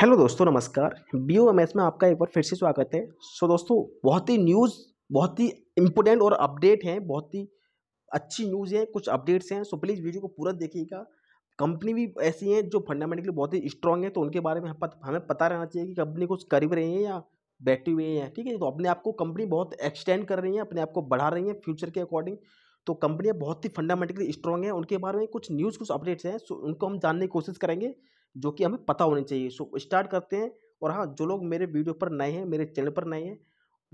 hello दोस्तों नमस्कार B O M S में आपका एक बार फिर से स्वागत है सो दोस्तों बहुत ही न्यूज़ बहुत ही इम्पोर्टेंट और अपडेट हैं बहुत ही अच्छी न्यूज़ है कुछ अपडेट्स हैं सो प्लीज़ वीडियो को पूरा देखिएगा कंपनी भी ऐसी हैं जो फंडामेंटली बहुत ही स्ट्रांग है तो उनके बारे में पत, हमें पता रहना चाहिए कि कंपनी कुछ करीब रही है या बैठी हुई है ठीक है तो अपने आप को कंपनी बहुत एक्सटेंड कर रही है अपने आप को बढ़ा रही है फ्यूचर के अकॉर्डिंग तो कंपनियाँ बहुत ही फंडामेंटली स्ट्रॉन्ग हैं उनके बारे में कुछ न्यूज़ कुछ अपडेट्स हैं सो उनको हम जानने की कोशिश करेंगे जो कि हमें पता होनी चाहिए सो स्टार्ट करते हैं और हाँ जो लोग मेरे वीडियो पर नए हैं मेरे चैनल पर नए हैं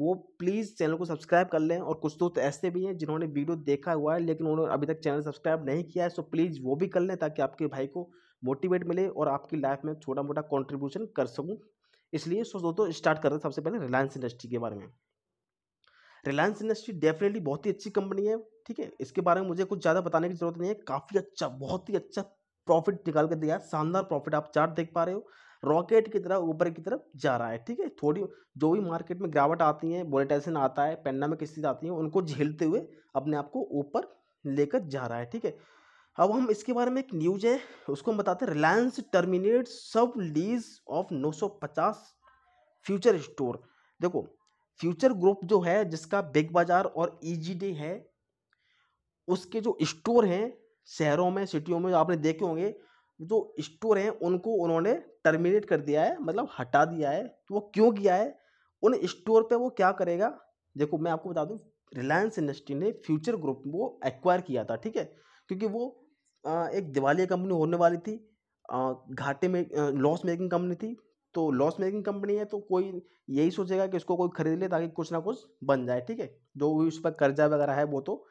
वो प्लीज़ चैनल को सब्सक्राइब कर लें और कुछ दोस्त तो ऐसे भी हैं जिन्होंने वीडियो देखा हुआ है लेकिन उन्होंने अभी तक चैनल सब्सक्राइब नहीं किया है सो प्लीज़ वो भी कर लें ताकि आपके भाई को मोटिवेट मिले और आपकी लाइफ में छोटा मोटा कॉन्ट्रीब्यूशन कर सकूँ इसलिए सो दोस्तों स्टार्ट करते हैं सबसे पहले रिलायंस इंडस्ट्री के बारे में रिलायंस इंडस्ट्री डेफिनेटली बहुत ही अच्छी कंपनी है ठीक है इसके बारे में मुझे कुछ ज़्यादा बताने की जरूरत नहीं है काफ़ी अच्छा बहुत ही अच्छा प्रॉफिट निकाल के दिया शानदार प्रॉफिट आप चार्ट देख पा रहे हो रॉकेट की तरह ऊपर की तरफ जा रहा है ठीक है थोड़ी जो भी मार्केट में गिरावट आती है वोलेटाइजेशन आता है में किसी आती है उनको झेलते हुए अपने आप को ऊपर लेकर जा रहा है ठीक है अब हम इसके बारे में एक न्यूज है उसको हम बताते हैं Reliance terminate sub lease of 950 Future store देखो फ्यूचर ग्रुप जो है जिसका बिग बाजार और डी e है उसके जो स्टोर हैं शहरों में सिटियों में आपने देखे होंगे जो स्टोर हैं उनको उन्होंने टर्मिनेट कर दिया है मतलब हटा दिया है तो वो क्यों किया है उन स्टोर पे वो क्या करेगा देखो मैं आपको बता दूं रिलायंस इंडस्ट्री ने फ्यूचर ग्रुप वो एक्वायर किया था ठीक है क्योंकि वो एक दिवालिया कंपनी होने वाली थी घाटे में लॉस मेकिंग कंपनी थी तो लॉस मेकिंग कंपनी है तो कोई यही सोचेगा कि इसको कोई खरीद ले ताकि कुछ ना कुछ बन जाए ठीक है जो भी उस पर कर्जा वगैरह है वो तो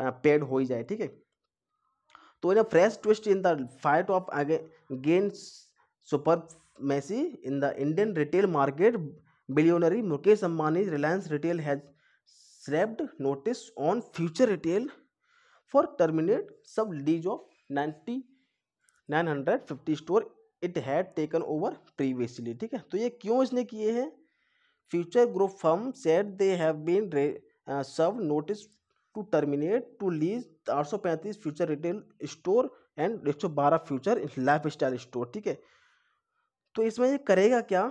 पेड हो ही जाए ठीक है तो ये fresh twist in the fight of again super messy in the Indian retail market billionaire Mukesh Ambani Reliance retail has slapped notice on Future retail for terminate sub lease of ninety nine hundred fifty store it had taken over previously ठीक है तो ये क्यों इसने किए हैं Future group firm said they have been sub notice to terminate to lease आठ सौ पैंतीस फ्यूचर रिटेल स्टोर एंड एक सौ बारह फ्यूचर लाइफ स्टाइल स्टोर ठीक है तो इसमें ये करेगा क्या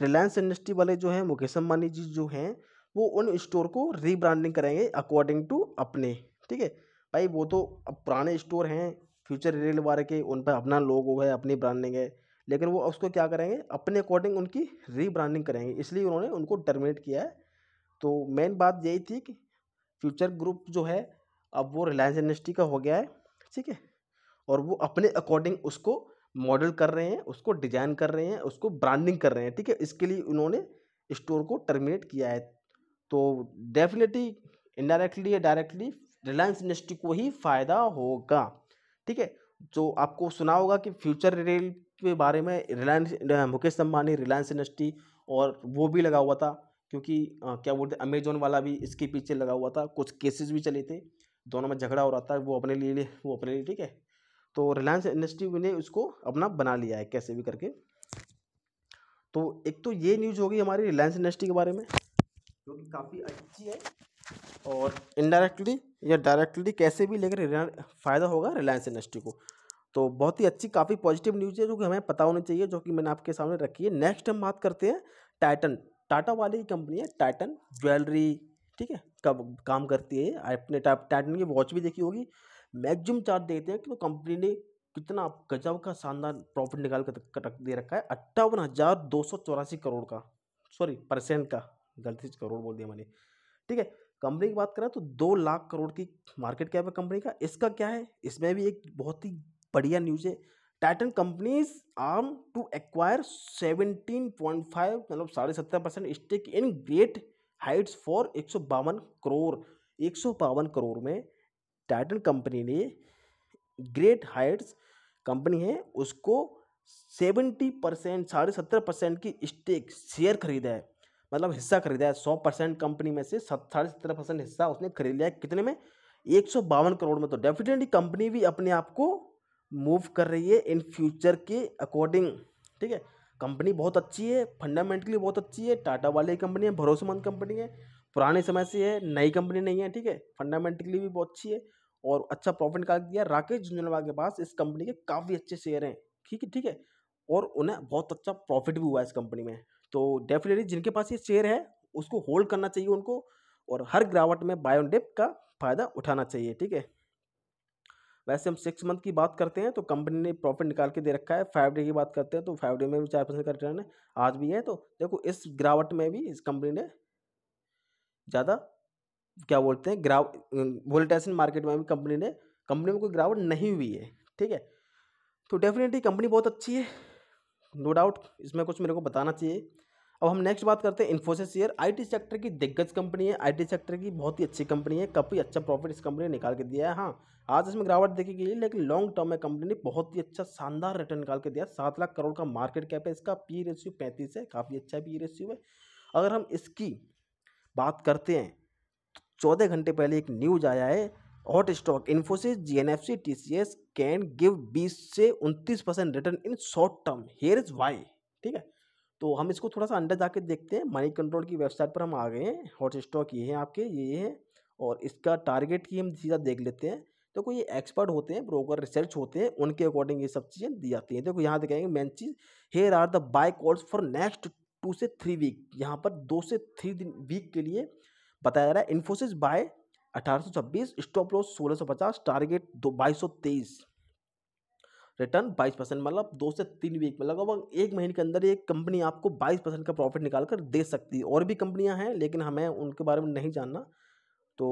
रिलायंस इंडस्ट्री वाले जो हैं मुकेश अम्बानी जी जो हैं वो उन स्टोर को रीब्रांडिंग करेंगे अकॉर्डिंग टू अपने ठीक है भाई वो तो अब पुराने स्टोर हैं फ्यूचर रिटेल वाले के उन पर अपना लोगो है अपनी ब्रांडिंग है लेकिन वो उसको क्या करेंगे अपने अकॉर्डिंग उनकी रीब्रांडिंग करेंगे इसलिए उन्होंने उनको टर्मिनेट किया है तो मेन बात यही थी कि फ्यूचर ग्रुप जो है अब वो रिलायंस इंडस्ट्री का हो गया है ठीक है और वो अपने अकॉर्डिंग उसको मॉडल कर रहे हैं उसको डिजाइन कर रहे हैं उसको ब्रांडिंग कर रहे हैं ठीक है इसके लिए उन्होंने स्टोर को टर्मिनेट किया है तो डेफिनेटली इनडायरेक्टली या डायरेक्टली रिलायंस इंडस्ट्री को ही फ़ायदा होगा ठीक है जो तो आपको सुना होगा कि फ्यूचर रेल के बारे में Reliance Mukesh Ambani Reliance industry और वो भी लगा हुआ था क्योंकि क्या बोलते हैं अमेजोन वाला भी इसके पीछे लगा हुआ था कुछ केसेस भी चले थे दोनों में झगड़ा हो रहा था वो अपने लिए वो अपने लिए ठीक है तो रिलायंस इंडस्ट्री ने उसको अपना बना लिया है कैसे भी करके तो एक तो ये न्यूज़ होगी हमारी रिलायंस इंडस्ट्री के बारे में जो कि काफ़ी अच्छी है और इनडायरेक्टली या डायरेक्टली कैसे भी लेकर फ़ायदा होगा रिलायंस इंडस्ट्री को तो बहुत ही अच्छी काफ़ी पॉजिटिव न्यूज़ है जो कि हमें पता होनी चाहिए जो कि मैंने आपके सामने रखी है नेक्स्ट हम बात करते हैं टाइटन टाटा वाली की कंपनी है टाइटन ज्वेलरी ठीक है कब काम करती है अपने टाइटन की वॉच भी देखी होगी मैक्सिमम चार्ज देखते हैं कि वो कंपनी ने कितना गजब का शानदार प्रॉफिट निकाल कर रख दे रखा है अट्ठावन हज़ार दो सौ चौरासी करोड़ का सॉरी परसेंट का गलती से करोड़ बोल दिया मैंने ठीक है कंपनी की बात करें तो दो लाख करोड़ की मार्केट कैप है कंपनी का इसका क्या है इसमें भी एक बहुत ही बढ़िया न्यूज़ है Titan companies arm to acquire 17.5 मतलब साढ़े सत्रह percent stake in great heights for एक सौ बावन करोड़ एक सौ बावन करोड़ में टाइटन कंपनी ने ग्रेट हाइट्स कंपनी है उसको सेवेंटी परसेंट साढ़े सत्रह परसेंट की स्टेक शेयर खरीदा है मतलब हिस्सा खरीदा है सौ परसेंट कंपनी में से साढ़े सत्रह परसेंट हिस्सा उसने खरीद लिया है कितने में एक सौ बावन करोड़ में तो डेफिनेटली कंपनी भी अपने आप को मूव कर रही है इन फ्यूचर के अकॉर्डिंग ठीक है कंपनी बहुत अच्छी है फंडामेंटली बहुत अच्छी है टाटा वाली कंपनी है भरोसेमंद कंपनी है पुराने समय से है नई कंपनी नहीं है ठीक है फंडामेंटली भी बहुत अच्छी है और अच्छा प्रॉफिट निकाल दिया राकेश झुंझुनवा के पास इस कंपनी के काफ़ी अच्छे शेयर हैं ठीक है ठीक है और उन्हें बहुत अच्छा प्रॉफिट भी हुआ इस कंपनी में तो डेफिनेटली जिनके पास ये शेयर है उसको होल्ड करना चाहिए उनको और हर गिरावट में बायोडेप का फ़ायदा उठाना चाहिए ठीक है वैसे हम सिक्स मंथ की बात करते हैं तो कंपनी ने प्रॉफिट निकाल के दे रखा है फाइव डे की बात करते हैं तो फाइव डे में भी चार परसेंट का रिटर्न है आज भी है तो देखो इस गिरावट में भी इस कंपनी ने ज़्यादा क्या बोलते हैं ग्राव वोल्टेसन मार्केट में भी कंपनी ने कंपनी में कोई गिरावट नहीं हुई है ठीक है तो डेफिनेटली कंपनी बहुत अच्छी है नो डाउट इसमें कुछ मेरे को बताना चाहिए अब हम नेक्स्ट बात करते हैं इन्फोसिस शेयर आईटी सेक्टर की दिग्गज कंपनी है आईटी सेक्टर की बहुत ही अच्छी कंपनी है काफ़ी अच्छा प्रॉफिट इस कंपनी ने निकाल के दिया है हाँ आज इसमें गिरावट देखी गई है लेकिन लॉन्ग टर्म में कंपनी ने बहुत ही अच्छा शानदार रिटर्न निकाल के दिया सात लाख करोड़ का मार्केट कैप है इसका पी रेशियो पैंतीस है काफ़ी अच्छा पी रेशियो है अगर हम इसकी बात करते हैं तो चौदह घंटे पहले एक न्यूज आया है hot stock Infosys G N F C T C S can give बीस से उनतीस परसेंट return in short term here is why ठीक है तो हम इसको थोड़ा सा अंदर जाके देखते हैं मनी कंट्रोल की वेबसाइट पर हम आ गए हैं हॉट स्टॉक ये है आपके ये है और इसका टारगेट की हम सीधा देख लेते हैं देखो तो ये एक्सपर्ट होते हैं ब्रोकर रिसर्च होते हैं उनके अकॉर्डिंग ये सब चीज़ें दी जाती हैं देखो तो यहाँ दिखाएंगे मेन चीज़ here are the buy calls for next two से थ्री वीक यहाँ पर दो से थ्री दिन वीक के लिए बताया जा रहा है इन्फोसिस बाय अठारह सौ छब्बीस स्टॉप लॉस सोलह सौ पचास टारगेट दो बाईस सौ तेईस रिटर्न बाईस परसेंट मतलब दो से तीन वीक में मतलब लगभग एक महीने के अंदर एक कंपनी आपको बाईस परसेंट का प्रॉफिट निकाल कर दे सकती है और भी कंपनियां हैं लेकिन हमें उनके बारे में नहीं जानना तो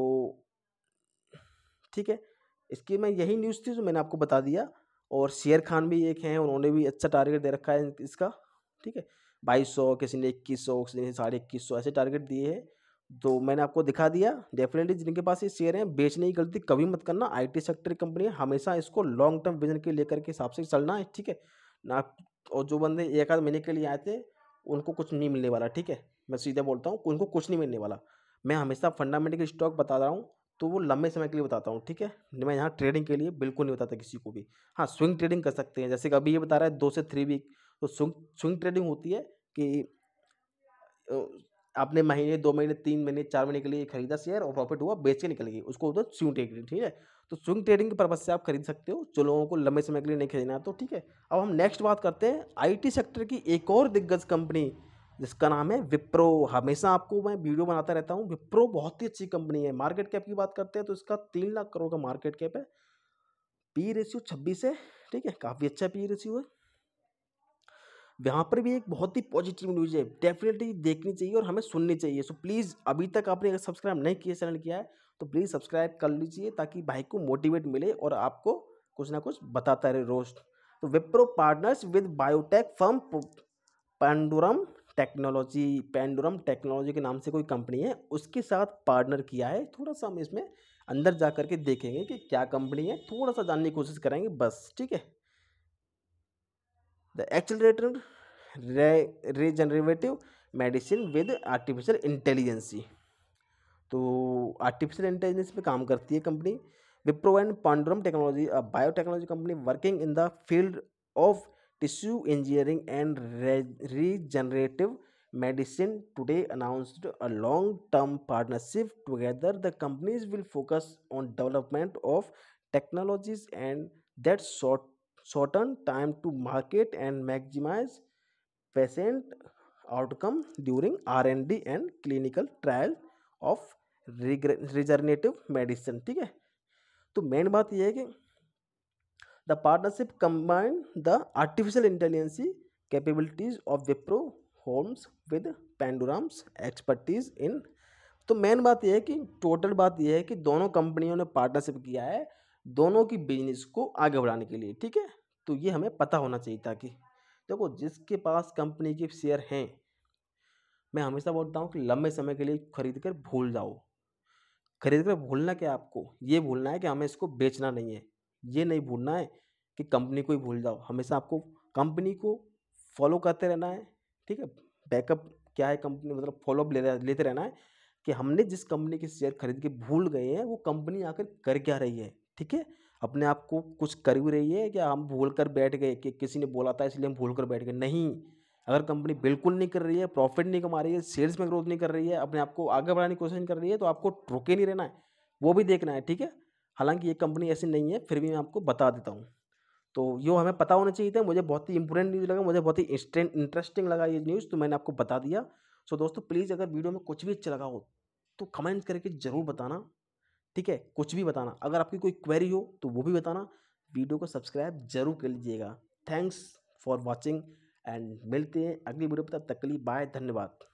ठीक है इसकी मैं यही न्यूज़ थी जो मैंने आपको बता दिया और शेयर खान भी एक हैं उन्होंने भी अच्छा टारगेट दे रखा है इसका ठीक है बाईस सौ किसी ने इक्कीस सौ किसी ने साढ़े इक्कीस सौ ऐसे टारगेट दिए हैं तो मैंने आपको दिखा दिया डेफिनेटली जिनके पास ये शेयर हैं बेचने की गलती कभी मत करना आईटी सेक्टर की कंपनी हमेशा इसको लॉन्ग टर्म विजन के लेकर के हिसाब से चलना है ठीक है ना और जो बंदे एक आध महीने के लिए आए थे उनको कुछ नहीं मिलने वाला ठीक है मैं सीधे बोलता हूँ उनको कुछ नहीं मिलने वाला मैं हमेशा फंडामेंटल स्टॉक बता रहा हूँ तो वो लंबे समय के लिए बताता हूँ ठीक है मैं यहाँ ट्रेडिंग के लिए बिल्कुल नहीं बताता किसी को भी हाँ स्विंग ट्रेडिंग कर सकते हैं जैसे कि अभी ये बता रहा है दो से थ्री वीक तो स्विंग स्विंग ट्रेडिंग होती है कि आपने महीने दो महीने तीन महीने चार महीने के लिए खरीदा शेयर और प्रॉफिट हुआ बेच के निकल गई उसको होता है स्विंग ट्रेडिंग ठीक है तो स्विंग ट्रेडिंग के पर्पज से आप खरीद सकते हो जो लोगों को लंबे समय के लिए नहीं खरीदना तो ठीक है अब हम नेक्स्ट बात करते हैं आईटी सेक्टर की एक और दिग्गज कंपनी जिसका नाम है विप्रो हमेशा आपको मैं वीडियो बनाता रहता हूँ विप्रो बहुत ही अच्छी कंपनी है मार्केट कैप की बात करते हैं तो इसका तीन लाख करोड़ का मार्केट कैप है पी रेशियो छब्बीस है ठीक है काफ़ी अच्छा पी रेशियो है यहाँ पर भी एक बहुत ही पॉजिटिव न्यूज़ है डेफिनेटली देखनी चाहिए और हमें सुननी चाहिए सो प्लीज़ अभी तक आपने अगर सब्सक्राइब नहीं किया चैनल किया है तो प्लीज़ सब्सक्राइब कर लीजिए ताकि भाई को मोटिवेट मिले और आपको कुछ ना कुछ बताता रहे रोज तो Wipro partners with biotech firm Pandorum technology Pandorum technology के नाम से कोई कंपनी है उसके साथ पार्टनर किया है थोड़ा सा हम इसमें अंदर जा करके देखेंगे कि क्या कंपनी है थोड़ा सा जानने की कोशिश करेंगे बस ठीक है the accelerated medicine with artificial intelligency तो आर्टिफिशियल इंटेलिजेंस पे काम करती है company Wipro and Pandorum technology biotechnology company working in the field of tissue engineering and regenerative medicine today announced a long term partnership together the companies will focus on development of technologies and that short shorten time to market and maximize patient outcome during R&D and clinical trial of regenerative medicine ठीक है तो main बात यह है कि the partnership combine the artificial intelligency capabilities of Wipro Holmes with Pandorum's expertise in तो main बात यह है कि टोटल बात यह है कि दोनों कंपनियों ने पार्टनरशिप किया है दोनों की बिजनेस को आगे बढ़ाने के लिए ठीक है तो ये हमें पता होना चाहिए ताकि देखो जिसके पास कंपनी के शेयर हैं मैं हमेशा बोलता हूँ कि लंबे समय के लिए खरीद कर भूल जाओ खरीद कर भूलना क्या आपको ये भूलना है कि हमें इसको बेचना नहीं है ये नहीं भूलना है कि कंपनी को ही भूल जाओ हमेशा आपको कंपनी को फॉलो करते रहना है ठीक है बैकअप क्या है कंपनी मतलब फॉलोअप ले लेते रहना है कि हमने जिस कंपनी के शेयर खरीद के भूल गए हैं वो कंपनी आकर कर क्या रही है ठीक है अपने आप को कुछ कर भी रही है क्या हम भूल कर बैठ गए कि किसी ने बोला था इसलिए हम भूल कर बैठ गए नहीं अगर कंपनी बिल्कुल नहीं कर रही है प्रॉफिट नहीं कमा रही है सेल्स में ग्रोथ नहीं कर रही है अपने आप को आगे बढ़ाने की कोशिश कर रही है तो आपको रुके नहीं रहना है वो भी देखना है ठीक है हालांकि ये कंपनी ऐसी नहीं है फिर भी मैं आपको बता देता हूँ तो यो हमें पता होना चाहिए था मुझे बहुत ही इंपॉर्टेंट न्यूज़ लगा मुझे बहुत ही इंटरेस्टिंग लगा ये न्यूज़ तो मैंने आपको बता दिया सो दोस्तों प्लीज़ अगर वीडियो में कुछ भी अच्छा लगा हो तो कमेंट करके ज़रूर बताना ठीक है कुछ भी बताना अगर आपकी कोई क्वेरी हो तो वो भी बताना वीडियो को सब्सक्राइब जरूर कर लीजिएगा थैंक्स फॉर वॉचिंग एंड मिलते हैं अगली वीडियो पर तब बाय धन्यवाद